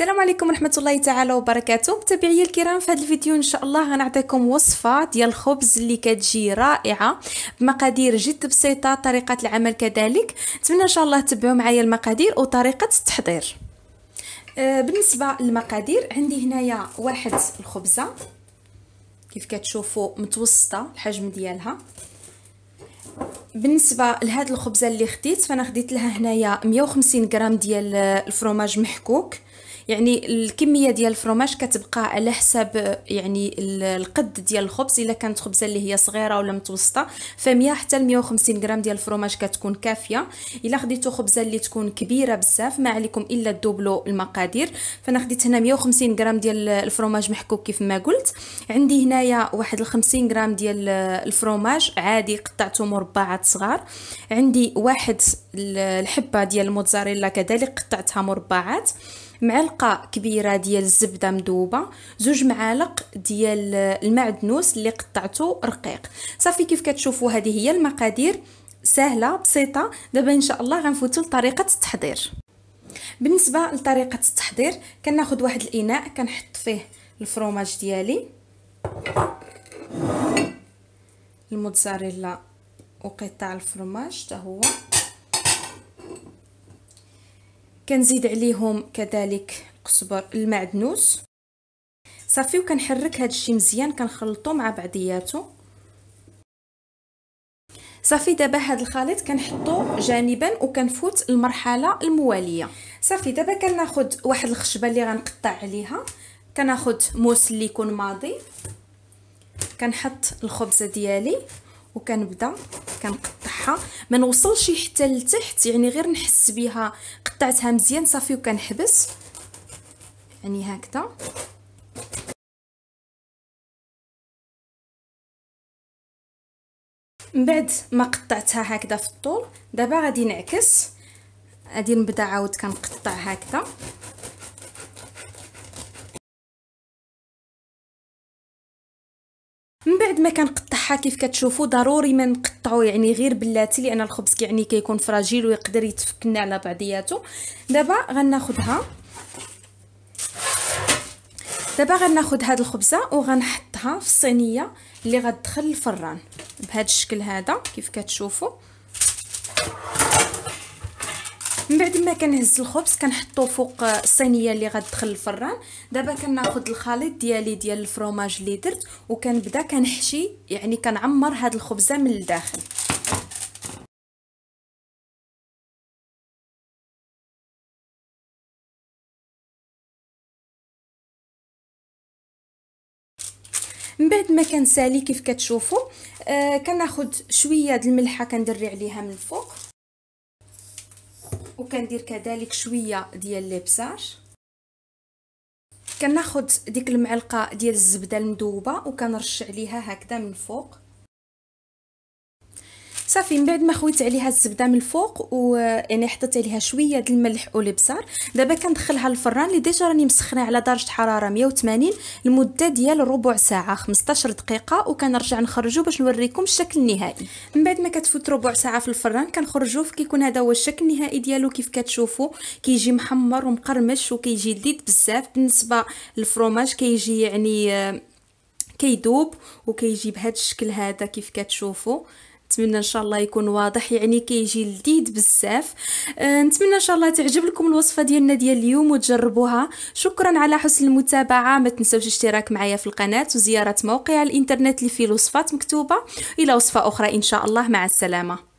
السلام عليكم ورحمه الله تعالى وبركاته متابعي الكرام في هذا الفيديو ان شاء الله غنعطيكم وصفه ديال الخبز اللي كتجي رائعه بمقادير جد بسيطه طريقه العمل كذلك نتمنى ان شاء الله تتبعوا معايا المقادير وطريقه التحضير آه، بالنسبه للمقادير عندي هنايا واحد الخبزه كيف كتشوفوا متوسطه الحجم ديالها بالنسبه لهاد الخبزه اللي خديت فانا خديت لها هنايا 150 غرام ديال الفرماج محكوك يعني الكميه ديال الفرماج كتبقى على حساب يعني القد ديال الخبز الا كانت خبزه اللي هي صغيره ولا متوسطه ف 100 حتى 150 غرام ديال الفرماج كتكون كافيه الا خديتو خبزه اللي تكون كبيره بزاف ما عليكم الا دوبلو المقادير فانا خديت هنا 150 غرام ديال الفرماج محكوك كيف ما قلت عندي هنايا واحد 50 غرام ديال الفرماج عادي قطعته مربعات صغار عندي واحد الحبه ديال الموتزاريلا كذلك قطعتها مربعات معلقه كبيره ديال الزبده مذوبه زوج معالق ديال المعدنوس اللي قطعته رقيق صافي كيف كتشوفوا هذه هي المقادير سهله بسيطه دابا ان شاء الله غنفوتوا لطريقه التحضير بالنسبه لطريقه التحضير كناخذ واحد الاناء كنحط فيه الفروماج ديالي الموتزاريلا وقطع الفرماج حتى هو كنزيد عليهم كذلك قزبر المعدنوس صافي وكنحرك الشيء مزيان كنخلطو مع بعضياتو صافي دابا هذا الخليط كنحطو جانبا وكنفوت المرحله المواليه صافي دابا كناخد واحد الخشبه اللي غنقطع عليها كناخد موس اللي يكون ماضي كنحط الخبزه ديالي وكنبدا كنقطعها ما نوصلش حتى لتحت يعني غير نحس بها قطعتها مزيان صافي وكنحبس يعني هكذا من بعد ما قطعتها هكذا في الطول دابا غادي نعكس غادي نبدا عاود كنقطع هكذا كنقطعها كيف كتشوفوا ضروري ما نقطعو يعني غير بلاتي لان الخبز يعني كيكون فراجيل ويقدر يتفكنا على بعضياته دابا غناخذها دابا غناخذ هذه الخبزه وغنحطها في الصينيه اللي غتدخل الفران بهذا الشكل هذا كيف كتشوفوا من بعد ما كنهز الخبز كنحطو فوق الصينيه اللي غتدخل الفران دابا كناخذ الخليط ديالي ديال الفرماج اللي درت وكنبدا كنحشي يعني كنعمر هاد الخبزه من الداخل من بعد ما كنسالي كيف كتشوفوا آه كناخذ شويه د الملحه كندري عليها من الفوق وكندير كذلك شويه ديال الابزار كناخذ ديك المعلقه ديال الزبده المذوبه وكنرش عليها هكذا من فوق صافي من بعد ما خويت عليها الزبده من الفوق و يعني حطيت عليها شويه د الملح والابصار دابا كندخلها للفران اللي ديجا راني مسخناه على درجه حراره 180 المده ديال ربع ساعه 15 دقيقه وكنرجع نخرجو باش نوريكم الشكل النهائي من بعد ما كتفوت ربع ساعه في الفران كنخرجو كيكون هذا هو الشكل النهائي ديالو كيف كتشوفوا كيجي محمر ومقرمش وكيجي لذيذ بزاف بالنسبه للفرماج كيجي يعني آه، كيدوب وكيجي بهذا الشكل هذا كيف كتشوفوا نتمنى ان شاء الله يكون واضح يعني كيجي كي لذيذ بزاف أه نتمنى ان شاء الله تعجب لكم الوصفه ديالنا ديال اليوم وتجربوها شكرا على حسن المتابعه ما تنساوش الاشتراك معايا في القناه وزياره موقع الانترنت اللي فيه الوصفات مكتوبه الى وصفه اخرى ان شاء الله مع السلامه